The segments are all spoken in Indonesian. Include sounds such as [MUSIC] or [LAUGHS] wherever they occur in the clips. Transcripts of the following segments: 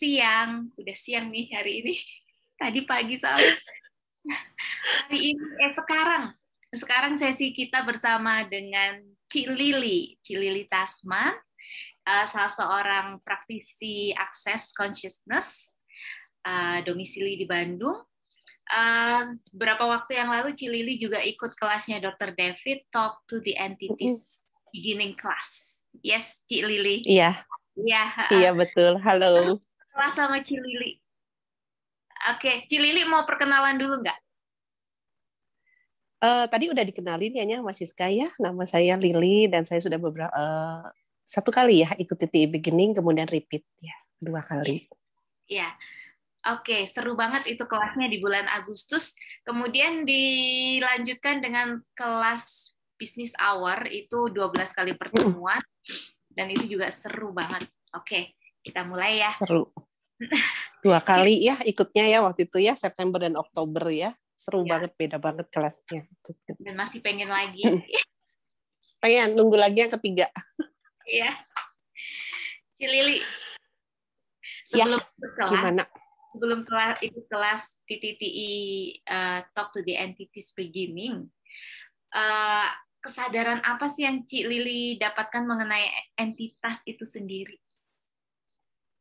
siang. Udah siang nih hari ini. [LAUGHS] Tadi pagi soalnya. Hari ini, eh sekarang. Sekarang sesi kita bersama dengan Cilili, Cilili Tasman, eh, salah seorang praktisi akses consciousness, eh, domisili di Bandung. Eh, berapa waktu yang lalu Cilili juga ikut kelasnya Dr. David Talk to the Entities Beginning Class. Yes, Cilili. Iya. Iya. Iya betul. Halo kelas sama Cilili. Oke, Cilili mau perkenalan dulu nggak? Uh, tadi udah dikenalin ya, Mas Siska ya. Nama saya Lili dan saya sudah beberapa uh, satu kali ya ikut TTI beginning kemudian repeat ya dua kali. Ya. Oke, seru banget itu kelasnya di bulan Agustus. Kemudian dilanjutkan dengan kelas business hour itu 12 kali pertemuan dan itu juga seru banget. Oke, kita mulai ya. Seru dua kali ya ikutnya ya waktu itu ya September dan Oktober ya seru ya. banget beda banget kelasnya dan masih pengen lagi hmm. pengen tunggu lagi yang ketiga ya si Lili iya, sebelum ya, kelas gimana? sebelum kelas itu kelas TTTI uh, e, eh, Talk to the Entities Beginning uh, kesadaran apa sih yang Ci Lili dapatkan mengenai entitas itu sendiri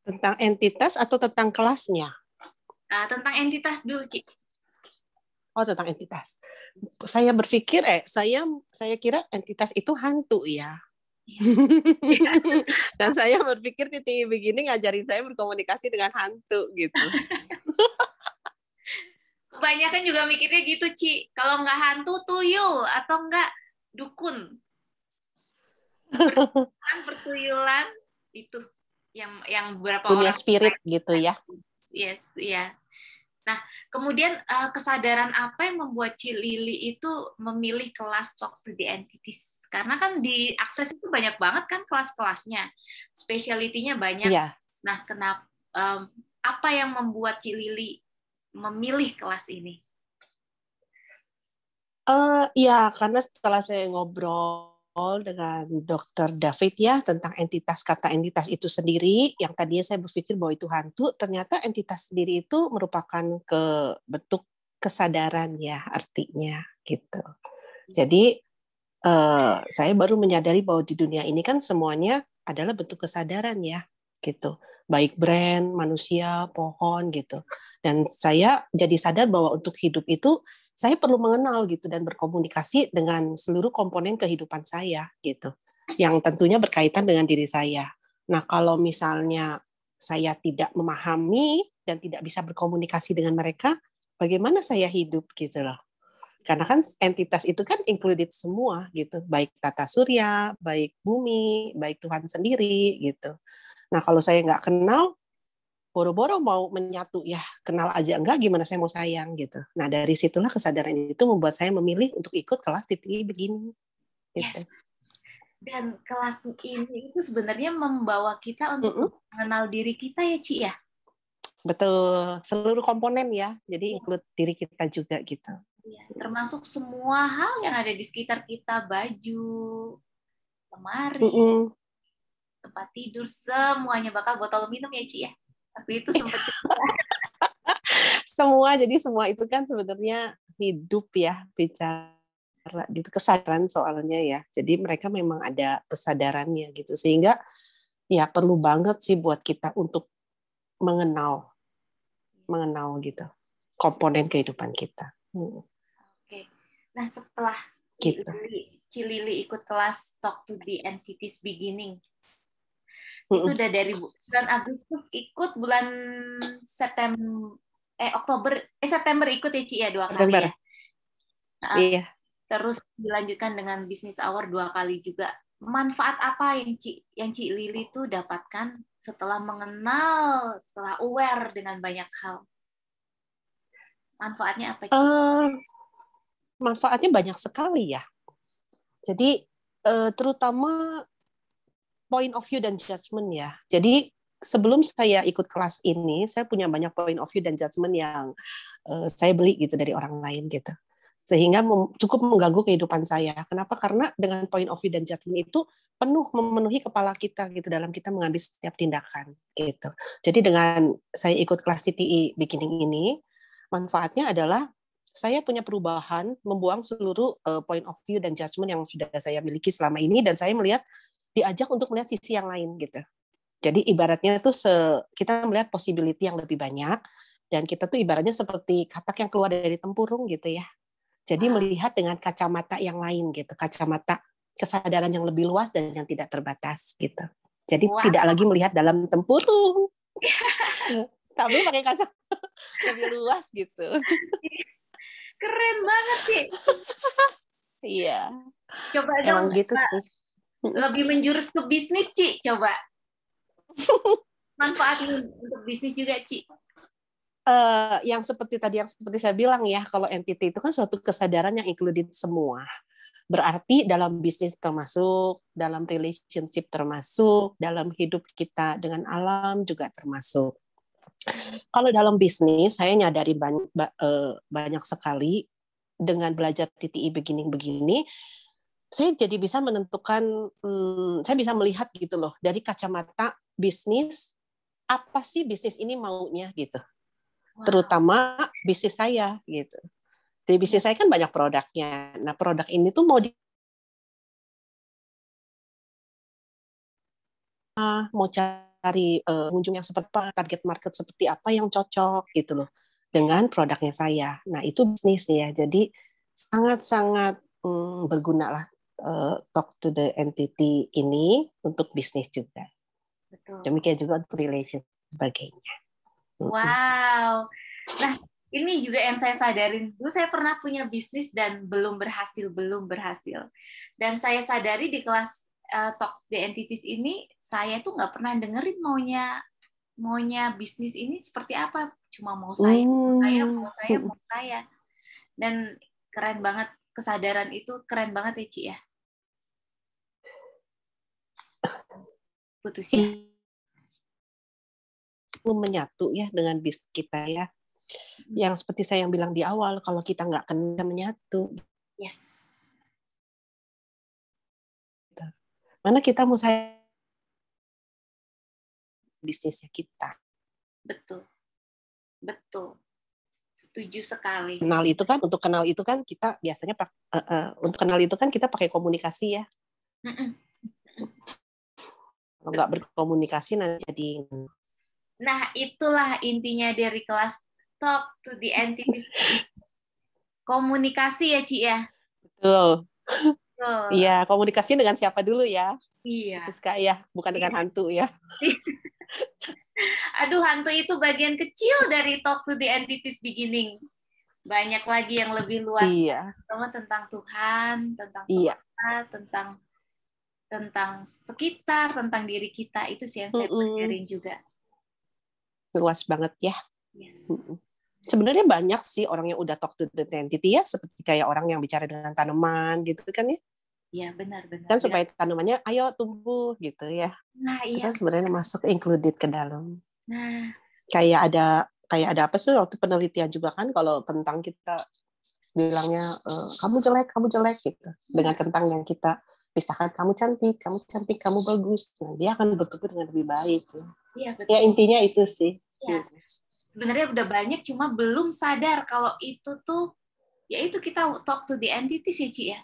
tentang entitas atau tentang kelasnya? Uh, tentang entitas dulu, cik Oh, tentang entitas. Saya berpikir eh saya saya kira entitas itu hantu ya. Iya. [LAUGHS] Dan saya berpikir titik begini ngajarin saya berkomunikasi dengan hantu gitu. [LAUGHS] Kebanyakan juga mikirnya gitu, Ci. Kalau nggak hantu, tuyul. Atau nggak dukun. Pertuyulan, [LAUGHS] pertuyulan itu yang yang berapa punya orang spirit kita, gitu ya yes iya nah kemudian eh, kesadaran apa yang membuat Cilili itu memilih kelas talk to the entities karena kan di akses itu banyak banget kan kelas-kelasnya specialitynya banyak yeah. nah kenapa um, apa yang membuat Cilili memilih kelas ini uh, ya karena setelah saya ngobrol dengan Dr. David ya tentang entitas kata entitas itu sendiri yang tadinya saya berpikir bahwa itu hantu ternyata entitas sendiri itu merupakan ke bentuk kesadaran ya artinya gitu. Jadi eh, saya baru menyadari bahwa di dunia ini kan semuanya adalah bentuk kesadaran ya gitu. Baik brand, manusia, pohon gitu. Dan saya jadi sadar bahwa untuk hidup itu saya perlu mengenal gitu dan berkomunikasi dengan seluruh komponen kehidupan saya gitu yang tentunya berkaitan dengan diri saya. Nah, kalau misalnya saya tidak memahami dan tidak bisa berkomunikasi dengan mereka, bagaimana saya hidup gitu loh. Karena kan entitas itu kan included semua gitu, baik tata surya, baik bumi, baik Tuhan sendiri gitu. Nah, kalau saya nggak kenal, boro-boro mau menyatu ya kenal aja enggak gimana saya mau sayang gitu nah dari situlah kesadaran itu membuat saya memilih untuk ikut kelas titi begini gitu. yes. dan kelas ini itu sebenarnya membawa kita untuk mm -mm. mengenal diri kita ya Ci ya betul seluruh komponen ya jadi include iya. yeah. diri kita juga gitu ya, termasuk semua hal yang ada di sekitar kita baju lemari mm -mm. tempat tidur semuanya bakal botol minum ya Ci ya tapi itu sempat [LAUGHS] semua jadi semua itu kan sebenarnya hidup ya bicara gitu kesadaran soalnya ya jadi mereka memang ada kesadarannya gitu sehingga ya perlu banget sih buat kita untuk mengenal mengenal gitu komponen kehidupan kita hmm. oke nah setelah gitu. Cilili, Cilili ikut kelas Talk to the Entities Beginning itu udah dari bulan Agustus ikut bulan September eh Oktober eh September ikut ya Ci ya dua September. kali ya. Nah, iya. Terus dilanjutkan dengan bisnis hour dua kali juga. Manfaat apa yang Ci yang Ci Lili tuh dapatkan setelah mengenal, setelah aware dengan banyak hal? Manfaatnya apa? Ci? Uh, manfaatnya banyak sekali ya. Jadi eh, terutama point of view dan judgment ya. Jadi sebelum saya ikut kelas ini, saya punya banyak point of view dan judgment yang uh, saya beli gitu dari orang lain gitu. Sehingga cukup mengganggu kehidupan saya. Kenapa? Karena dengan point of view dan judgment itu penuh memenuhi kepala kita gitu dalam kita mengambil setiap tindakan gitu. Jadi dengan saya ikut kelas TTI e beginning ini, manfaatnya adalah saya punya perubahan membuang seluruh eh, point of view dan judgment yang sudah saya miliki selama ini dan saya melihat diajak untuk melihat sisi yang lain gitu. Jadi ibaratnya itu se, kita melihat possibility yang lebih banyak dan kita tuh ibaratnya seperti katak yang keluar dari tempurung gitu ya. Jadi wow. melihat dengan kacamata yang lain gitu, kacamata kesadaran yang lebih luas dan yang tidak terbatas gitu. Jadi wow. tidak lagi melihat dalam tempurung. [LAUGHS] Tapi pakai kacamata [LAUGHS] lebih luas gitu. Keren banget sih. Iya. Coba Emang gitu sih lebih menjurus ke bisnis Ci coba [LAUGHS] manfaatnya untuk bisnis juga Ci Uh, yang seperti tadi yang seperti saya bilang ya kalau entity itu kan suatu kesadaran yang included semua berarti dalam bisnis termasuk, dalam relationship termasuk, dalam hidup kita dengan alam juga termasuk. Kalau dalam bisnis, saya nyadari banyak, eh, banyak sekali dengan belajar TTI begini-begini, saya jadi bisa menentukan, hmm, saya bisa melihat gitu loh dari kacamata bisnis apa sih bisnis ini maunya gitu, wow. terutama bisnis saya gitu. Jadi bisnis saya kan banyak produknya. Nah produk ini tuh mau di ah, mau cari eh, pengunjung uh, yang seperti apa, target market seperti apa yang cocok gitu loh dengan produknya saya. Nah itu bisnis ya. Jadi sangat-sangat hmm, berguna lah uh, talk to the entity ini untuk bisnis juga. Betul. Demikian juga untuk relation sebagainya. Wow. Nah, ini juga yang saya sadarin. dulu saya pernah punya bisnis dan belum berhasil belum berhasil dan saya sadari di kelas uh, talk the entities ini saya tuh nggak pernah dengerin maunya maunya bisnis ini seperti apa cuma mau saya mau hmm. saya mau saya mau saya dan keren banget kesadaran itu keren banget ya Ci ya putusnya menyatu ya dengan bis kita ya. Hmm. Yang seperti saya yang bilang di awal, kalau kita nggak kena menyatu. Yes. Gitu. Mana kita mau saya bisnisnya kita. Betul. Betul. Setuju sekali. Kenal itu kan untuk kenal itu kan kita biasanya uh, uh, untuk kenal itu kan kita pakai komunikasi ya. Mm -mm. Kalau nggak berkomunikasi nanti jadi. Nah itulah intinya dari kelas talk to the entities. Komunikasi ya Ci ya. Betul. [LAUGHS] Iya, komunikasi dengan siapa dulu ya? Iya. Siska ya, bukan dengan iya. hantu ya. [LAUGHS] Aduh, hantu itu bagian kecil dari talk to the entities beginning. Banyak lagi yang lebih luas. Iya. tentang Tuhan, tentang semesta, iya. tentang tentang sekitar, tentang diri kita itu sih yang saya pelajarin mm-hmm. juga. Luas banget ya. Yes. Mm-hmm. Sebenarnya banyak sih orang yang udah talk to the entity ya, seperti kayak orang yang bicara dengan tanaman gitu kan ya. Iya benar-benar. dan iya. supaya tanamannya ayo tumbuh gitu ya. Nah iya. Itu kan sebenarnya masuk included ke dalam. Nah. Kayak ada kayak ada apa sih waktu penelitian juga kan kalau kentang kita bilangnya eh, kamu jelek kamu jelek gitu dengan iya. kentang yang kita pisahkan kamu cantik, kamu cantik, kamu bagus. Nah, dia akan bertemu dengan lebih baik. Iya, ya, betul. Ya intinya itu sih. Ya. Sebenarnya udah banyak cuma belum sadar kalau itu tuh ya itu kita talk to the entity sih, Ci ya.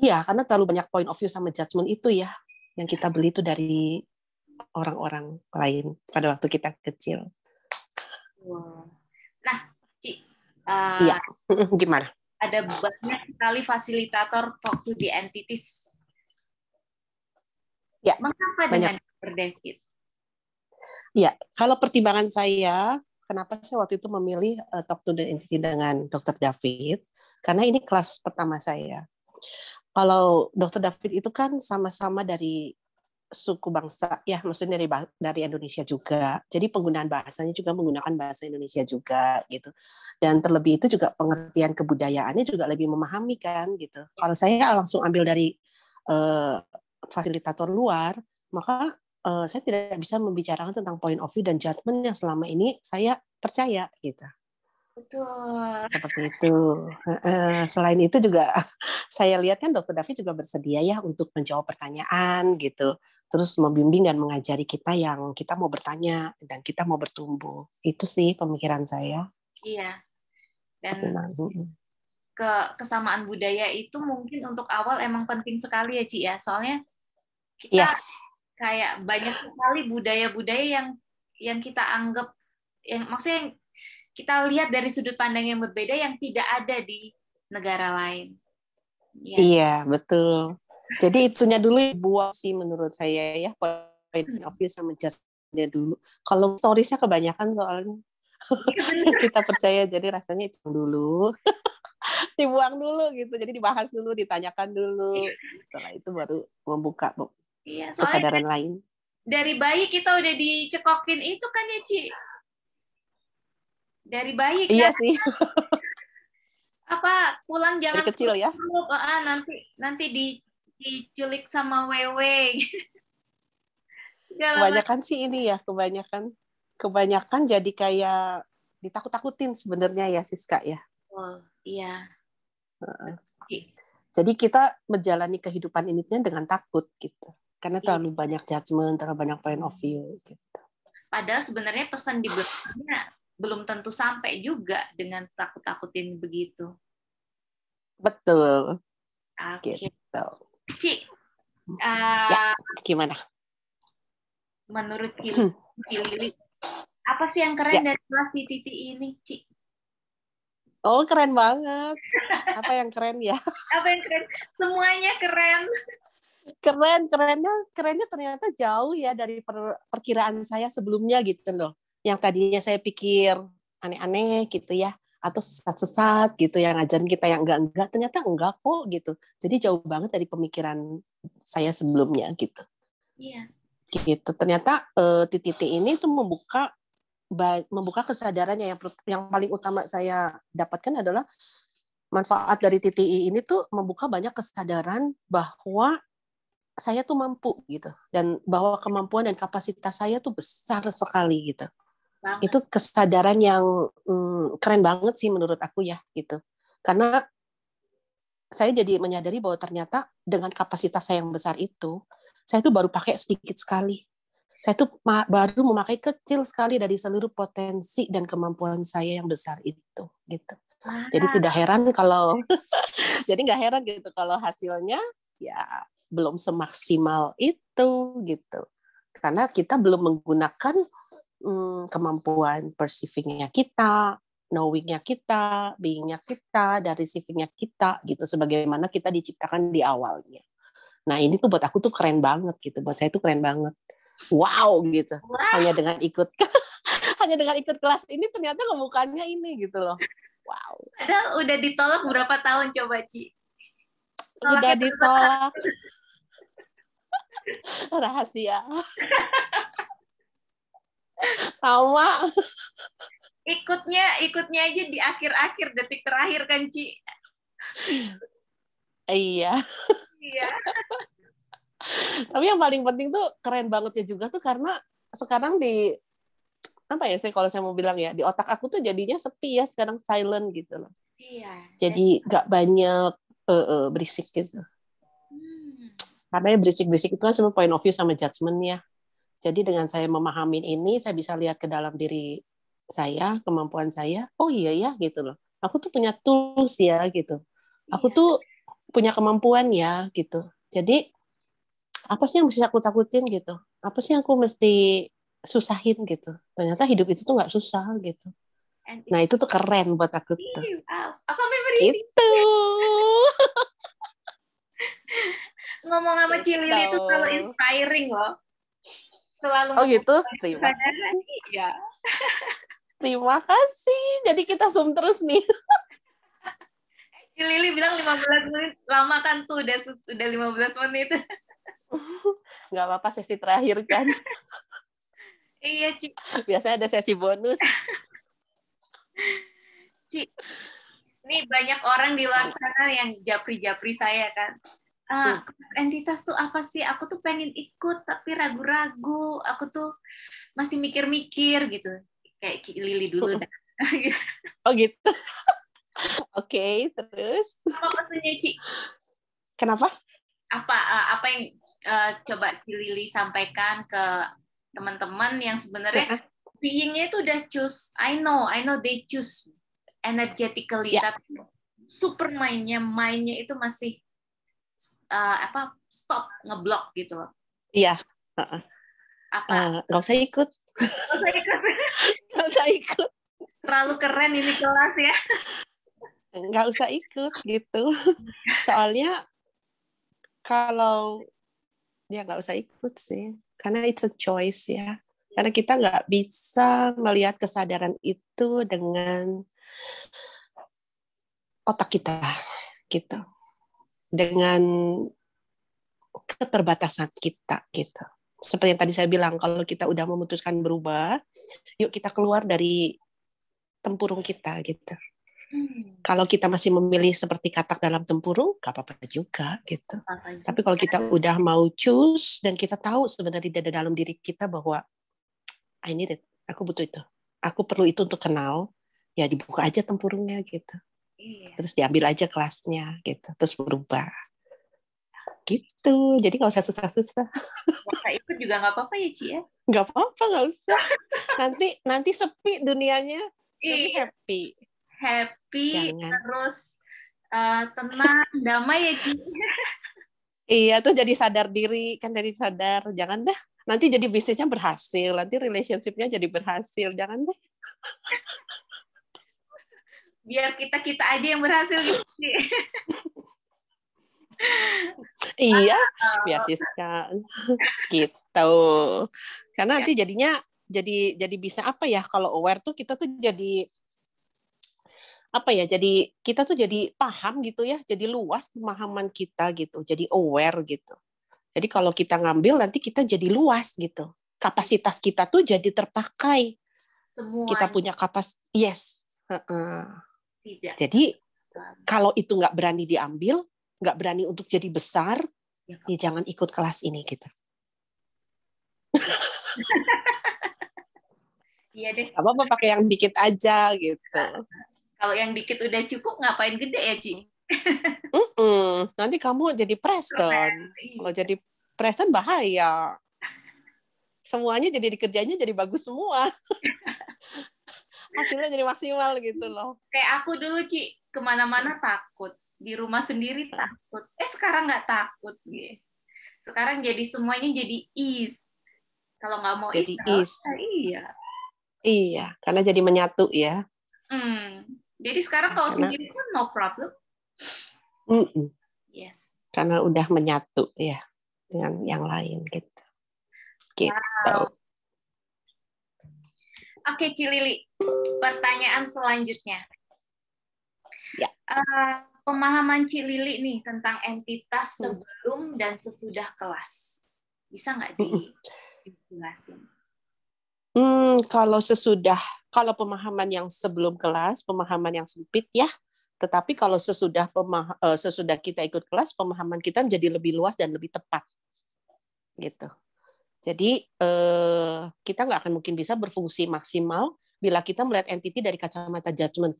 Iya, karena terlalu banyak point of view sama judgment itu ya yang kita beli itu dari orang-orang lain pada waktu kita kecil. Wow. Nah, Ci. Uh, iya, [LAUGHS] gimana? ada banyak sekali fasilitator talk to the entities. Ya, Mengapa banyak. dengan Dr. David? Ya, kalau pertimbangan saya, kenapa saya waktu itu memilih uh, talk to the entity dengan Dr. David? Karena ini kelas pertama saya. Kalau Dr. David itu kan sama-sama dari suku bangsa ya maksudnya dari dari Indonesia juga jadi penggunaan bahasanya juga menggunakan bahasa Indonesia juga gitu dan terlebih itu juga pengertian kebudayaannya juga lebih memahami kan gitu kalau saya langsung ambil dari uh, fasilitator luar maka uh, saya tidak bisa membicarakan tentang point of view dan judgment yang selama ini saya percaya gitu Betul. Seperti itu. Selain itu juga [LAUGHS] saya lihat kan Dokter David juga bersedia ya untuk menjawab pertanyaan gitu. Terus membimbing dan mengajari kita yang kita mau bertanya dan kita mau bertumbuh. Itu sih pemikiran saya. Iya. Dan ke kesamaan budaya itu mungkin untuk awal emang penting sekali ya Ci ya. Soalnya kita iya. kayak banyak sekali budaya-budaya yang yang kita anggap yang maksudnya kita lihat dari sudut pandang yang berbeda yang tidak ada di negara lain. Ya. Iya, betul. Jadi itunya dulu buat sih menurut saya ya point hmm. of view sama justnya dulu. Kalau storiesnya kebanyakan soalnya iya. [LAUGHS] kita percaya jadi rasanya itu dulu. [LAUGHS] dibuang dulu gitu. Jadi dibahas dulu, ditanyakan dulu. Iya. Setelah itu baru membuka bu. Iya, kesadaran lain. Dari bayi kita udah dicekokin itu kan ya, Ci dari bayi iya kan? iya sih [LAUGHS] apa pulang jangan dari kecil ya dulu. Ah, nanti nanti di diculik sama wewe [LAUGHS] kebanyakan sih ini ya kebanyakan kebanyakan jadi kayak ditakut-takutin sebenarnya ya Siska ya oh iya uh jadi kita menjalani kehidupan ini dengan takut gitu karena iya. terlalu banyak judgement terlalu banyak point of view gitu padahal sebenarnya pesan di belakangnya belum tentu sampai juga dengan takut-takutin begitu. Betul. Oke. Okay. Gitu. Cik. uh, ya, eh, gimana? Menurut Cili, hmm. apa sih yang keren ya. dari kelas titik ini, Cik? Oh, keren banget. Apa yang keren ya? [LAUGHS] apa yang keren? Semuanya keren. Keren, kerennya kerennya ternyata jauh ya dari per, perkiraan saya sebelumnya gitu loh yang tadinya saya pikir aneh-aneh gitu ya atau sesat-sesat gitu yang ngajarin kita yang enggak-enggak ternyata enggak kok gitu jadi jauh banget dari pemikiran saya sebelumnya gitu iya gitu ternyata eh, titik ini tuh membuka membuka kesadarannya yang yang paling utama saya dapatkan adalah manfaat dari TTI ini tuh membuka banyak kesadaran bahwa saya tuh mampu gitu dan bahwa kemampuan dan kapasitas saya tuh besar sekali gitu banget. itu kesadaran yang mm, keren banget sih menurut aku ya gitu karena saya jadi menyadari bahwa ternyata dengan kapasitas saya yang besar itu saya tuh baru pakai sedikit sekali saya tuh baru memakai kecil sekali dari seluruh potensi dan kemampuan saya yang besar itu gitu jadi tidak heran kalau [LAUGHS] jadi nggak heran gitu kalau hasilnya ya belum semaksimal itu gitu karena kita belum menggunakan hmm, kemampuan perceivingnya kita, knowingnya kita, beingnya kita, dari receivingnya kita gitu, sebagaimana kita diciptakan di awalnya. Nah ini tuh buat aku tuh keren banget gitu, buat saya tuh keren banget. Wow gitu, hanya dengan ikut [LAUGHS] hanya dengan ikut kelas ini ternyata kebukanya ini gitu loh. Wow. Padahal udah ditolak berapa tahun coba Ci? Tolaknya udah ya, ditolak. [LAUGHS] Rahasia. Tama. Ikutnya, ikutnya aja di akhir-akhir detik terakhir kan, Ci. Iya. Iya. Tapi yang paling penting tuh keren banget ya juga tuh karena sekarang di apa ya sih kalau saya mau bilang ya di otak aku tuh jadinya sepi ya sekarang silent gitu loh. Iya. Jadi nggak banyak uh, uh, berisik gitu. Hmm. Karena berisik-berisik itu kan semua point of view sama judgement ya. Jadi dengan saya memahami ini, saya bisa lihat ke dalam diri saya, kemampuan saya. Oh iya ya gitu loh. Aku tuh punya tools ya gitu. Aku iya. tuh punya kemampuan ya gitu. Jadi apa sih yang mesti aku takutin gitu? Apa sih yang aku mesti susahin gitu? Ternyata hidup itu tuh nggak susah gitu. Nah itu tuh keren buat aku tuh. Aku Itu. [LAUGHS] Ngomong sama Cilili itu terlalu gitu. inspiring loh selalu Oh gitu. Terima kasih. ya Terima kasih. Jadi kita zoom terus nih. [LAUGHS] Lili bilang 15 menit lama kan tuh udah udah 15 menit. [LAUGHS] nggak apa-apa sesi terakhir kan. [LAUGHS] iya, Ci. Biasanya ada sesi bonus. Ci, ini banyak orang di luar hmm. sana yang japri-japri saya kan. Ah, hmm entitas tuh apa sih? Aku tuh pengen ikut tapi ragu-ragu. Aku tuh masih mikir-mikir gitu. Kayak Cik Lili dulu. Dah. [LAUGHS] oh gitu. [LAUGHS] Oke, okay, terus. Apa maksudnya, Cik? Kenapa? Apa eh, apa yang uh, coba Lili sampaikan ke teman-teman yang sebenarnya uh itu udah choose. I know, I know they choose energetically, yeah. tapi super mainnya, mainnya itu masih uh, apa stop ngeblok gitu loh. Iya. Uh, apa? Eh, nggak uh, usah ikut. Gak usah ikut. [LAUGHS] Gak usah ikut. Terlalu keren ini kelas ya. Gak usah ikut gitu. Soalnya kalau ya nggak usah ikut sih, karena it's a choice ya. Karena kita nggak bisa melihat kesadaran itu dengan otak kita gitu dengan keterbatasan kita gitu. Seperti yang tadi saya bilang, kalau kita udah memutuskan berubah, yuk kita keluar dari tempurung kita gitu. Hmm. Kalau kita masih memilih seperti katak dalam tempurung, gak apa-apa juga gitu. Apa -apa. Tapi kalau kita udah mau choose dan kita tahu sebenarnya di dalam diri kita bahwa I need it, aku butuh itu, aku perlu itu untuk kenal, ya dibuka aja tempurungnya gitu. Iya. Terus diambil aja kelasnya gitu, terus berubah. Gitu, jadi nggak usah susah-susah. Nggak ikut juga nggak apa-apa ya, Ci ya? Nggak apa-apa, nggak usah. nanti nanti sepi dunianya, nanti iya. happy. Happy, Jangan. terus uh, tenang, damai ya, Ci. Iya, tuh jadi sadar diri, kan jadi sadar. Jangan deh nanti jadi bisnisnya berhasil, nanti relationshipnya jadi berhasil. Jangan deh biar kita kita aja yang berhasil gitu sih. [LAUGHS] iya, biasis ya kan [LAUGHS] gitu. Karena iya. nanti jadinya jadi jadi bisa apa ya kalau aware tuh kita tuh jadi apa ya jadi kita tuh jadi paham gitu ya jadi luas pemahaman kita gitu jadi aware gitu jadi kalau kita ngambil nanti kita jadi luas gitu kapasitas kita tuh jadi terpakai Semua. kita punya kapas yes uh -uh. Tidak. Jadi kalau itu nggak berani diambil, nggak berani untuk jadi besar, ya, ya jangan ikut kelas ini gitu. Iya deh. apa pakai yang dikit aja gitu. Kalau yang dikit udah cukup ngapain gede ya, Cing? mm -mm. Nanti kamu jadi Preston. Iya. Kalau jadi Preston bahaya. Semuanya jadi dikerjanya jadi bagus semua. [LAUGHS] hasilnya jadi maksimal gitu loh kayak aku dulu Ci kemana-mana takut di rumah sendiri takut eh sekarang nggak takut gitu sekarang jadi semuanya jadi is kalau nggak mau jadi is, is. iya iya karena jadi menyatu ya hmm. jadi sekarang kalau karena... sendiri pun no problem mm -mm. yes karena udah menyatu ya dengan yang lain gitu gitu wow. Oke, Cilili. Pertanyaan selanjutnya. Ya. Uh, pemahaman Cilili nih tentang entitas sebelum dan sesudah kelas. Bisa nggak dijelasin? Hmm, kalau sesudah, kalau pemahaman yang sebelum kelas, pemahaman yang sempit ya. Tetapi kalau sesudah eh, sesudah kita ikut kelas, pemahaman kita menjadi lebih luas dan lebih tepat. Gitu. Jadi eh, kita nggak akan mungkin bisa berfungsi maksimal bila kita melihat entiti dari kacamata judgment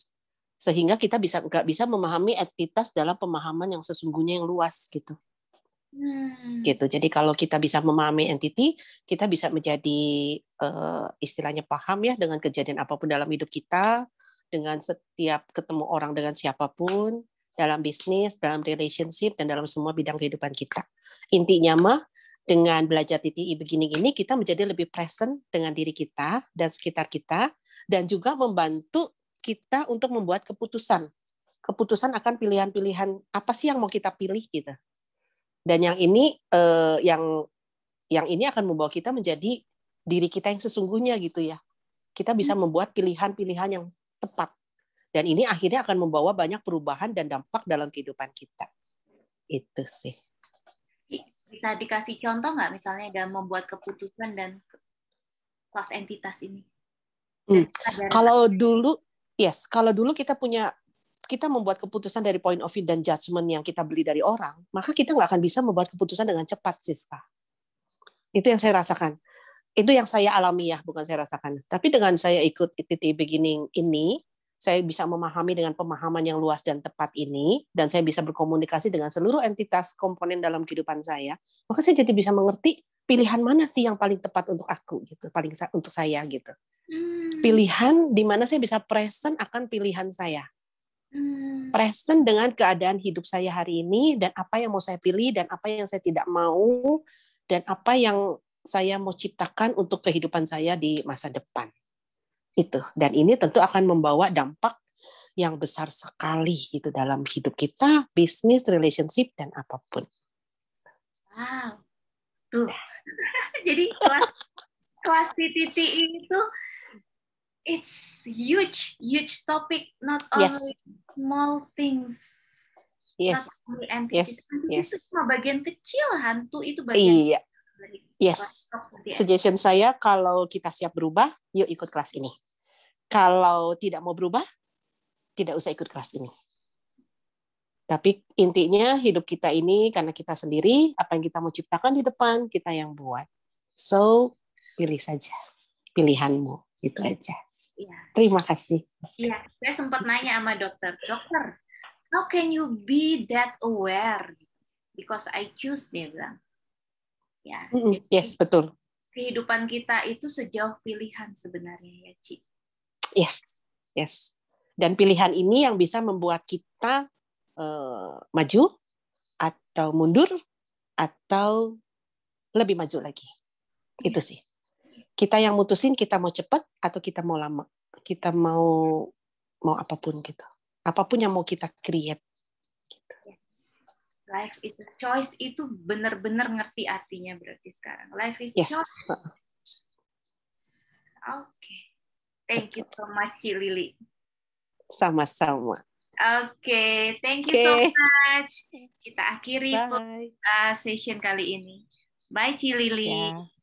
sehingga kita bisa nggak bisa memahami entitas dalam pemahaman yang sesungguhnya yang luas gitu hmm. gitu jadi kalau kita bisa memahami entiti, kita bisa menjadi uh, istilahnya paham ya dengan kejadian apapun dalam hidup kita dengan setiap ketemu orang dengan siapapun dalam bisnis dalam relationship dan dalam semua bidang kehidupan kita intinya mah dengan belajar TTI e begini ini kita menjadi lebih present dengan diri kita dan sekitar kita dan juga membantu kita untuk membuat keputusan. Keputusan akan pilihan-pilihan apa sih yang mau kita pilih gitu. Dan yang ini eh, yang yang ini akan membawa kita menjadi diri kita yang sesungguhnya gitu ya. Kita bisa hmm. membuat pilihan-pilihan yang tepat. Dan ini akhirnya akan membawa banyak perubahan dan dampak dalam kehidupan kita. Itu sih bisa dikasih contoh nggak misalnya dalam membuat keputusan dan kelas entitas ini? Hmm. Kalau dulu, yes, kalau dulu kita punya kita membuat keputusan dari point of view dan judgement yang kita beli dari orang, maka kita nggak akan bisa membuat keputusan dengan cepat, Siska. Itu yang saya rasakan. Itu yang saya alami ya, bukan saya rasakan. Tapi dengan saya ikut ITT beginning ini, saya bisa memahami dengan pemahaman yang luas dan tepat ini, dan saya bisa berkomunikasi dengan seluruh entitas komponen dalam kehidupan saya, maka saya jadi bisa mengerti pilihan mana sih yang paling tepat untuk aku gitu, paling untuk saya gitu. Hmm. Pilihan di mana saya bisa present akan pilihan saya. Hmm. Present dengan keadaan hidup saya hari ini dan apa yang mau saya pilih dan apa yang saya tidak mau dan apa yang saya mau ciptakan untuk kehidupan saya di masa depan itu dan ini tentu akan membawa dampak yang besar sekali gitu dalam hidup kita bisnis relationship dan apapun wow tuh [LAUGHS] jadi kelas kelas TTTI itu it's huge huge topic not only yes. small things yes yes. yes. itu cuma bagian kecil hantu itu bagian iya Yes. Iya. Suggestion saya kalau kita siap berubah, yuk ikut kelas ini. Kalau tidak mau berubah, tidak usah ikut kelas ini. Tapi intinya hidup kita ini karena kita sendiri, apa yang kita mau ciptakan di depan, kita yang buat. So, pilih saja pilihanmu. Itu aja. Ya. Terima kasih. Iya, saya sempat nanya sama dokter. Dokter, how can you be that aware? Because I choose, dia bilang ya. Jadi, yes, betul. Kehidupan kita itu sejauh pilihan sebenarnya ya, Ci. Yes. Yes. Dan pilihan ini yang bisa membuat kita uh, maju atau mundur atau lebih maju lagi. Yes. Ya. Itu sih. Kita yang mutusin kita mau cepat atau kita mau lama. Kita mau mau apapun gitu. Apapun yang mau kita create gitu life is a choice itu benar-benar ngerti artinya berarti sekarang life is yes. choice oke okay. thank you so much Lily. sama-sama oke okay. thank you okay. so much kita akhiri Bye. session kali ini Bye Cilili. Yeah.